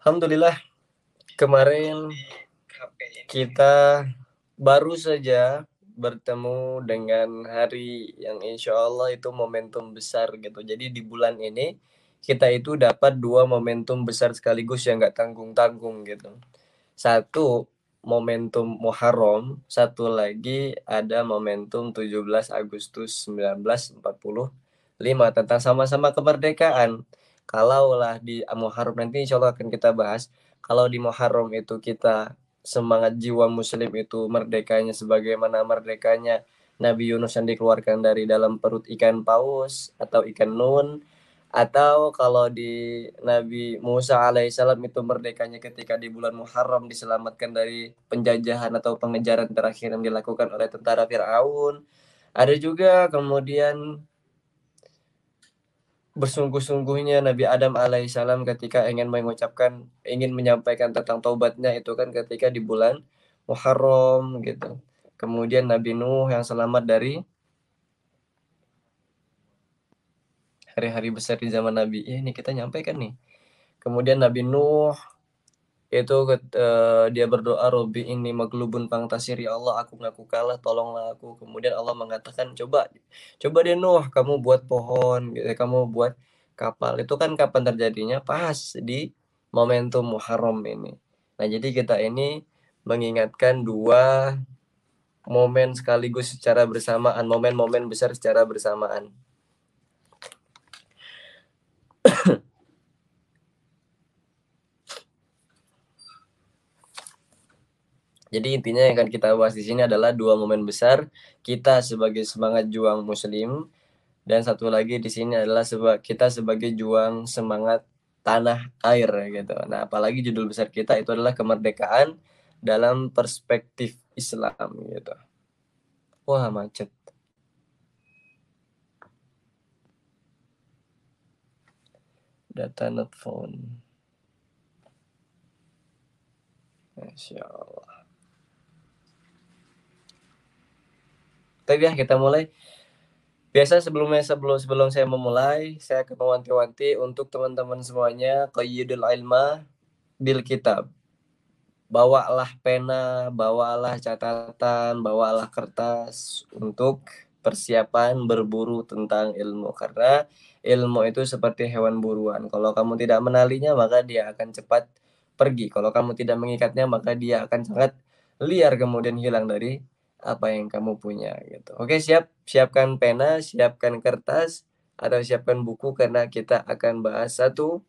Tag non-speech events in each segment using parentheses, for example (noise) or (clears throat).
Alhamdulillah kemarin kita baru saja bertemu dengan hari yang insya Allah itu momentum besar gitu. Jadi di bulan ini kita itu dapat dua momentum besar sekaligus yang nggak tanggung-tanggung gitu. Satu momentum Muharram, satu lagi ada momentum 17 Agustus 1945 tentang sama-sama kemerdekaan kalaulah di Muharram nanti insya Allah akan kita bahas kalau di Muharram itu kita semangat jiwa muslim itu merdekanya sebagaimana merdekanya Nabi Yunus yang dikeluarkan dari dalam perut ikan paus atau ikan nun atau kalau di Nabi Musa alaihissalam itu merdekanya ketika di bulan Muharram diselamatkan dari penjajahan atau pengejaran terakhir yang dilakukan oleh tentara Fir'aun. Ada juga kemudian bersungguh-sungguhnya Nabi Adam alaihissalam ketika ingin mengucapkan ingin menyampaikan tentang taubatnya itu kan ketika di bulan Muharram gitu. Kemudian Nabi Nuh yang selamat dari hari-hari besar di zaman Nabi. Ya ini kita nyampaikan nih. Kemudian Nabi Nuh itu uh, dia berdoa Robi ini maglubun pangtasir ya Allah aku ngaku kalah tolonglah aku kemudian Allah mengatakan coba coba deh Nuh kamu buat pohon gitu ya, kamu buat kapal itu kan kapan terjadinya pas di momentum Muharram ini nah jadi kita ini mengingatkan dua momen sekaligus secara bersamaan momen-momen besar secara bersamaan Jadi intinya yang akan kita bahas di sini adalah dua momen besar kita sebagai semangat juang muslim dan satu lagi di sini adalah seba kita sebagai juang semangat tanah air gitu. Nah, apalagi judul besar kita itu adalah kemerdekaan dalam perspektif Islam gitu. Wah, macet. Data not found. Masya Allah. Tapi ya kita mulai. Biasa sebelumnya sebelum sebelum saya memulai, saya akan mewanti-wanti untuk teman-teman semuanya qayyidul ilma bil kitab. Bawalah pena, bawalah catatan, bawalah kertas untuk persiapan berburu tentang ilmu karena ilmu itu seperti hewan buruan. Kalau kamu tidak menalinya maka dia akan cepat pergi. Kalau kamu tidak mengikatnya maka dia akan sangat liar kemudian hilang dari apa yang kamu punya gitu. Oke, siap siapkan pena, siapkan kertas atau siapkan buku karena kita akan bahas satu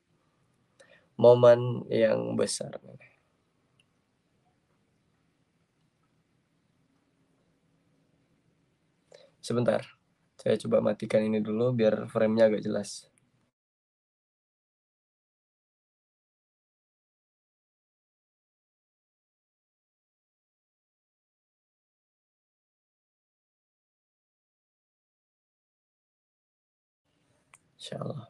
momen yang besar. Sebentar. Saya coba matikan ini dulu biar frame nya agak jelas. Insya Allah.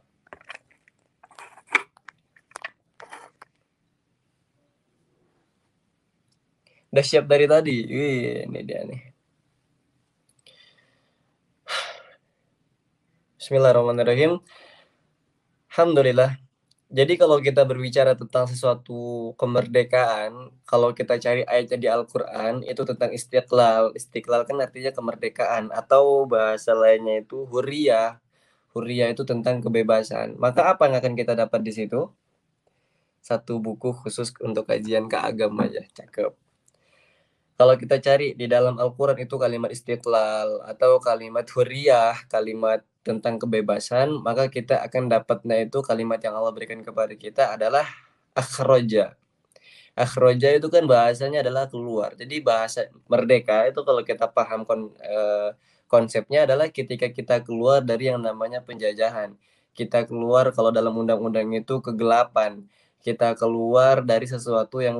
Udah siap dari tadi. Wih, ini dia nih. Bismillahirrahmanirrahim. Alhamdulillah. Jadi kalau kita berbicara tentang sesuatu kemerdekaan, kalau kita cari ayatnya di Al-Quran, itu tentang istiqlal. Istiqlal kan artinya kemerdekaan, atau bahasa lainnya itu huriyah. Huria itu tentang kebebasan. Maka apa yang akan kita dapat di situ? Satu buku khusus untuk kajian keagamaan ya, cakep. Kalau kita cari di dalam Al-Quran itu kalimat istiqlal atau kalimat huriyah, kalimat tentang kebebasan, maka kita akan dapatnya itu kalimat yang Allah berikan kepada kita adalah akhroja. Akhroja itu kan bahasanya adalah keluar. Jadi bahasa merdeka itu kalau kita paham kon, eh, konsepnya adalah ketika kita keluar dari yang namanya penjajahan. Kita keluar kalau dalam undang-undang itu kegelapan. Kita keluar dari sesuatu yang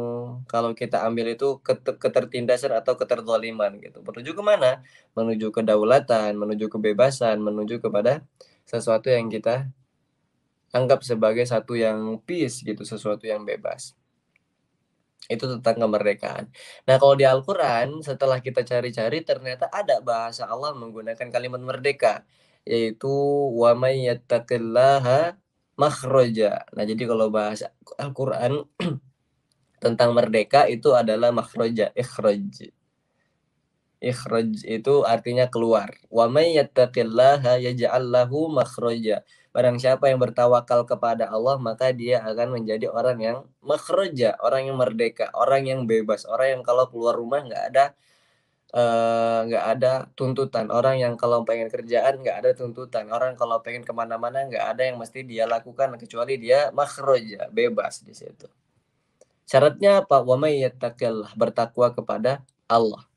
kalau kita ambil itu ketertindasan atau ketertoliman gitu. Menuju kemana? Menuju kedaulatan, menuju kebebasan, menuju kepada sesuatu yang kita anggap sebagai satu yang peace gitu, sesuatu yang bebas itu tentang kemerdekaan. Nah, kalau di Al-Qur'an setelah kita cari-cari ternyata ada bahasa Allah menggunakan kalimat merdeka yaitu wa may yattaqillaha Nah, jadi kalau bahasa Al-Qur'an (clears throat) tentang merdeka itu adalah makhraja, ikhraj. Ikhraj itu artinya keluar. Wa may yattaqillaha yaj'al lahu makhraja. Barang siapa yang bertawakal kepada Allah, maka dia akan menjadi orang yang makhraja, orang yang merdeka, orang yang bebas, orang yang kalau keluar rumah nggak ada eh, nggak uh, ada tuntutan orang yang kalau pengen kerjaan nggak ada tuntutan orang kalau pengen kemana-mana nggak ada yang mesti dia lakukan kecuali dia makhroja bebas di situ syaratnya apa wa bertakwa kepada Allah